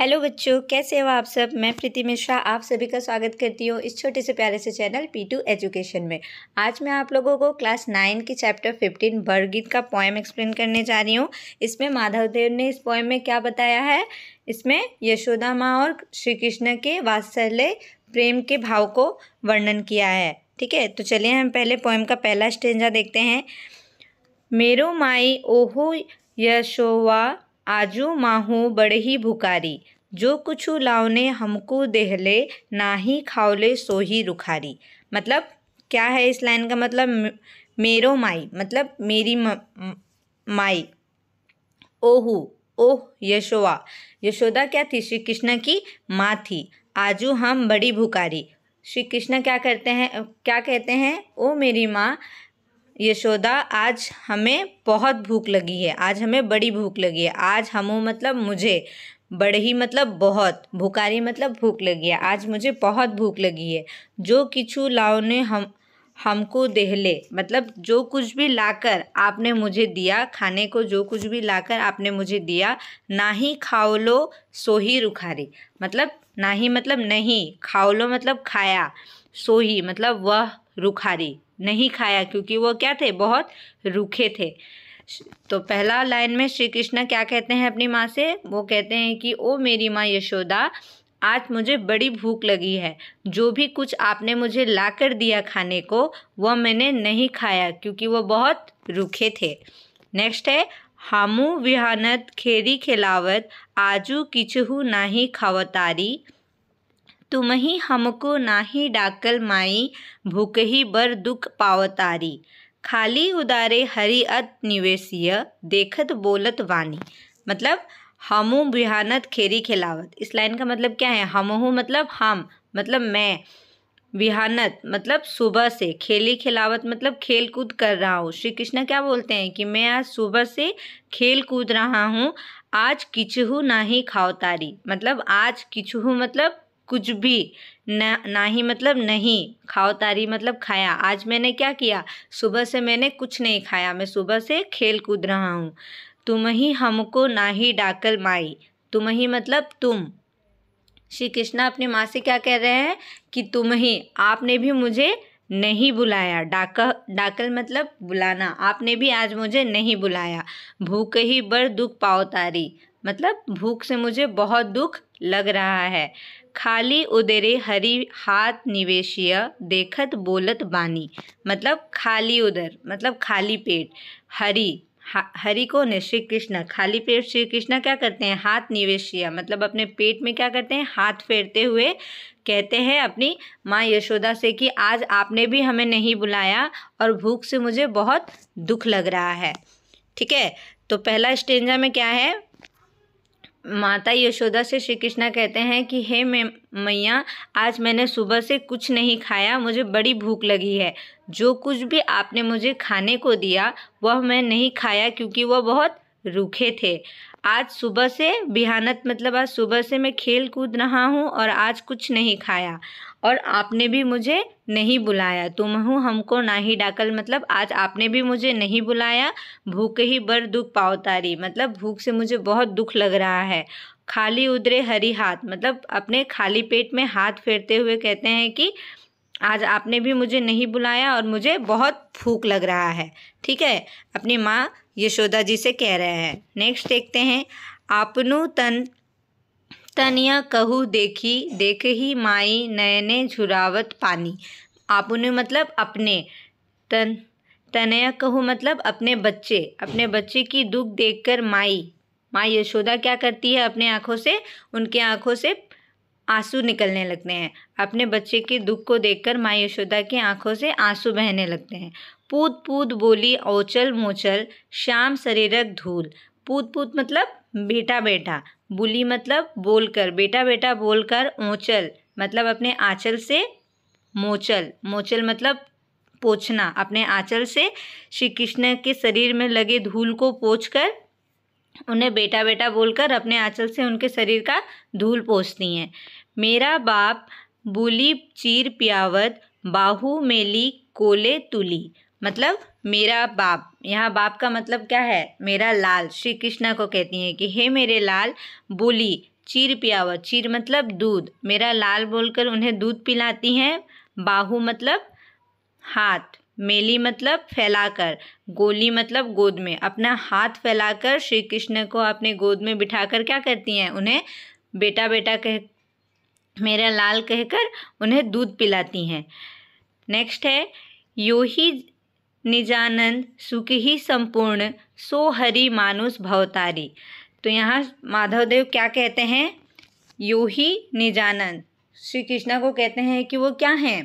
hello बच्चों कैसे हो आप सब मैं प्रीति मिश्रा आप सभी का स्वागत करती हूँ इस छोटे से प्यारे से चैनल पी टू एजुकेशन में आज मैं आप लोगों को क्लास नाइन की चैप्टर फिफ्टीन बर्गिन का पोएम एक्सप्लेन करने जा रही हूँ इसमें माधवदेव ने इस पोएम में क्या बताया है इसमें यशोदा माँ और श्री कृष्ण के वात्सल्य प्रेम के भाव को वर्णन किया है ठीक है तो चलिए हम पहले पोएम का पहला स्टेंजा देखते हैं मेरो माई ओहो यशोवा आजू बड़े बड़ही भुखारी जो कुछ लाओने हमको देहले ना ही खाओले सो ही रुखारी मतलब क्या है इस लाइन का मतलब मेरो माई मतलब मेरी म, माई ओहू ओह यशोवा यशोदा क्या थी श्री कृष्ण की माँ थी आजू हम बड़ी भुखारी श्री कृष्ण क्या करते हैं क्या कहते हैं ओ मेरी माँ यशोदा आज हमें बहुत भूख लगी है आज हमें बड़ी भूख लगी है आज हम मतलब मुझे ही मतलब बहुत भूखारी मतलब भूख लगी है आज मुझे बहुत भूख लगी है जो किचू लाओ ने हम हमको देहले मतलब जो कुछ भी लाकर आपने मुझे दिया खाने को जो कुछ भी लाकर आपने मुझे दिया ना ही खाओ लो सो ही रुखारी मतलब ना ही मतलब नहीं खाओ लो मतलब खाया सो ही मतलब वह रुखारी नहीं खाया क्योंकि वो क्या थे बहुत रूखे थे तो पहला लाइन में श्री कृष्ण क्या कहते हैं अपनी माँ से वो कहते हैं कि ओ मेरी माँ यशोदा आज मुझे बड़ी भूख लगी है जो भी कुछ आपने मुझे ला कर दिया खाने को वह मैंने नहीं खाया क्योंकि वह बहुत रूखे थे नेक्स्ट है हामू विहानत खेरी खिलावत आजू किचहू नाही खावतारी तुम ही हमको नाही डाकल माई भूख ही बर दुख पावतारी खाली उदारे हरि अत निवेशीय देखत बोलत वानी मतलब हमू बिहानत खेरी खिलावत इस लाइन का मतलब क्या है हमहू मतलब हम मतलब मैं बिहानत मतलब सुबह से खेली खिलावत मतलब खेल कूद कर रहा हूँ श्री कृष्ण क्या बोलते हैं कि मैं आज सुबह से खेल कूद रहा हूँ आज किचहू ना ही खाओ तारी मतलब आज किचहू मतलब कुछ भी ना ना ही मतलब नहीं खाओ तारी मतलब खाया आज मैंने क्या किया सुबह से मैंने कुछ नहीं खाया मैं सुबह से खेल कूद रहा हूँ तुम ही हमको ना ही डाकल माई तुम ही मतलब तुम श्री कृष्णा अपनी माँ से क्या कह रहे हैं कि तुम ही आपने भी मुझे नहीं बुलाया डाक डाकल मतलब बुलाना आपने भी आज मुझे नहीं बुलाया भूख ही बड़ दुख पाओ तारी मतलब भूख से मुझे बहुत दुख लग रहा है खाली उदरे हरी हाथ निवेशिय देखत बोलत बानी मतलब खाली उदर मतलब खाली पेट हरी हरि को ने श्री कृष्ण खाली पेट श्री कृष्ण क्या करते हैं हाथ निवेशिया मतलब अपने पेट में क्या करते हैं हाथ फेरते हुए कहते हैं अपनी माँ यशोदा से कि आज आपने भी हमें नहीं बुलाया और भूख से मुझे बहुत दुख लग रहा है ठीक है तो पहला स्टेंजा में क्या है माता यशोदा से श्री कृष्णा कहते हैं कि हे मैं मैया आज मैंने सुबह से कुछ नहीं खाया मुझे बड़ी भूख लगी है जो कुछ भी आपने मुझे खाने को दिया वह मैं नहीं खाया क्योंकि वह बहुत रूखे थे आज सुबह से बिहानत मतलब आज सुबह से मैं खेल कूद रहा हूँ और आज कुछ नहीं खाया और आपने भी मुझे नहीं बुलाया तुम हूँ हमको ना ही डाकल मतलब आज आपने भी मुझे नहीं बुलाया भूख ही बर दुख पावतारी मतलब भूख से मुझे बहुत दुख लग रहा है खाली उदरे हरी हाथ मतलब अपने खाली पेट में हाथ फेरते हुए कहते हैं कि आज आपने भी मुझे नहीं बुलाया और मुझे बहुत भूख लग रहा है ठीक है अपनी माँ यशोदा जी से कह रहे हैं नेक्स्ट देखते हैं आपनू तन तनिया कहू देखी देख ही माई नयने झुरावत पानी आपने मतलब अपने तन तनया कहूँ मतलब अपने बच्चे अपने बच्चे की दुख देखकर माई माँ यशोदा क्या करती है अपने आँखों से उनके आँखों से आंसू निकलने लगते हैं अपने बच्चे के दुख को देखकर माँ यशोदा की आंखों से आंसू बहने लगते हैं पूत पूत बोली ओचल मोचल श्याम शरीरक धूल पूत पूत मतलब बेटा बेटा बुली मतलब बोलकर बेटा बेटा बोलकर ओचल मतलब अपने आंचल से मोचल मोचल मतलब पोछना अपने आंचल से श्री कृष्ण के शरीर में लगे धूल को पोछ कर उन्हें बेटा बेटा बोलकर अपने आंचल से उनके शरीर का धूल पोछती हैं मेरा बाप बुली चीर पियावत बाहू मेली कोले तुली मतलब मेरा बाप यहाँ बाप का मतलब क्या है मेरा लाल श्री कृष्णा को कहती हैं कि हे मेरे लाल बोली चीर पियावा चीर मतलब दूध मेरा लाल बोलकर उन्हें दूध पिलाती हैं बाहु मतलब हाथ मेली मतलब फैलाकर गोली मतलब गोद में अपना हाथ फैलाकर श्री कृष्ण को अपने गोद में बिठाकर क्या करती हैं उन्हें बेटा बेटा कह मेरा लाल कहकर उन्हें दूध पिलाती हैं नेक्स्ट है यो ही निजानंद सुख ही संपूर्ण सो हरि मानुष भवतारी तो यहाँ माधवदेव क्या कहते हैं यो ही निजानंद श्री कृष्णा को कहते हैं कि वो क्या हैं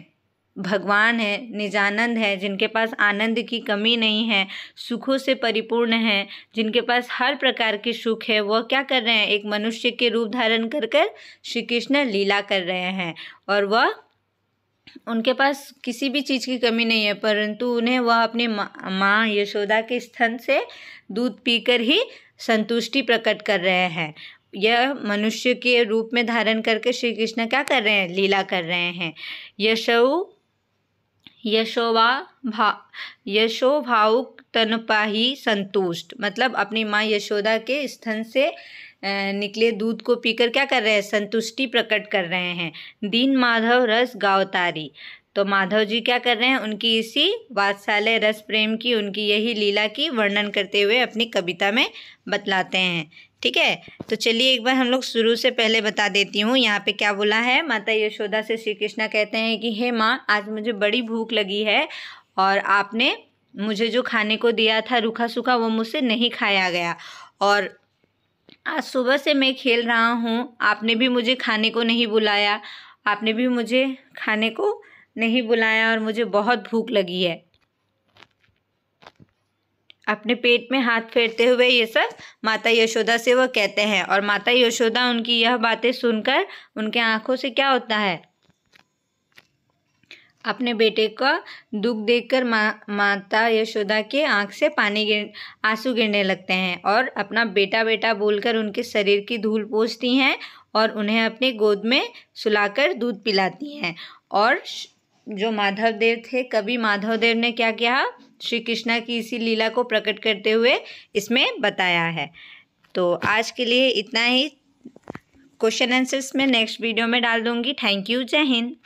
भगवान है निजानंद है जिनके पास आनंद की कमी नहीं है सुखों से परिपूर्ण है जिनके पास हर प्रकार के सुख है वह क्या कर रहे हैं एक मनुष्य के रूप धारण कर कर श्री कृष्ण लीला कर रहे हैं और वह उनके पास किसी भी चीज़ की कमी नहीं है परंतु उन्हें वह अपनी माँ यशोदा के स्तन से दूध पीकर ही संतुष्टि प्रकट कर रहे हैं यह मनुष्य के रूप में धारण करके श्री कृष्ण क्या कर रहे हैं लीला कर रहे हैं यशो यशोवा भा यशो भावुक तनपाही संतुष्ट मतलब अपनी माँ यशोदा के स्तन से निकले दूध को पीकर क्या कर रहे हैं संतुष्टि प्रकट कर रहे हैं दीन माधव रस गावतारी तो माधव जी क्या कर रहे हैं उनकी इसी वात्सालय रस प्रेम की उनकी यही लीला की वर्णन करते हुए अपनी कविता में बतलाते हैं ठीक है तो चलिए एक बार हम लोग शुरू से पहले बता देती हूँ यहाँ पे क्या बोला है माता यशोदा से श्री कृष्णा कहते हैं कि हे माँ आज मुझे बड़ी भूख लगी है और आपने मुझे जो खाने को दिया था रूखा सूखा वो मुझसे नहीं खाया गया और आज सुबह से मैं खेल रहा हूँ आपने भी मुझे खाने को नहीं बुलाया आपने भी मुझे खाने को नहीं बुलाया और मुझे बहुत भूख लगी है अपने पेट में हाथ फेरते हुए ये सब माता यशोदा से वह कहते हैं और माता यशोदा उनकी यह बातें सुनकर उनके आंखों से क्या होता है अपने बेटे का दुख देखकर मा, माता यशोदा के आंख से पानी गिर आंसू गिरने लगते हैं और अपना बेटा बेटा बोलकर उनके शरीर की धूल पोसती हैं और उन्हें अपनी गोद में सुलाकर दूध पिलाती हैं और जो माधव देव थे कभी माधव देव ने क्या किया श्री कृष्णा की इसी लीला को प्रकट करते हुए इसमें बताया है तो आज के लिए इतना ही क्वेश्चन आंसर्स मैं नेक्स्ट वीडियो में डाल दूंगी थैंक यू जय हिंद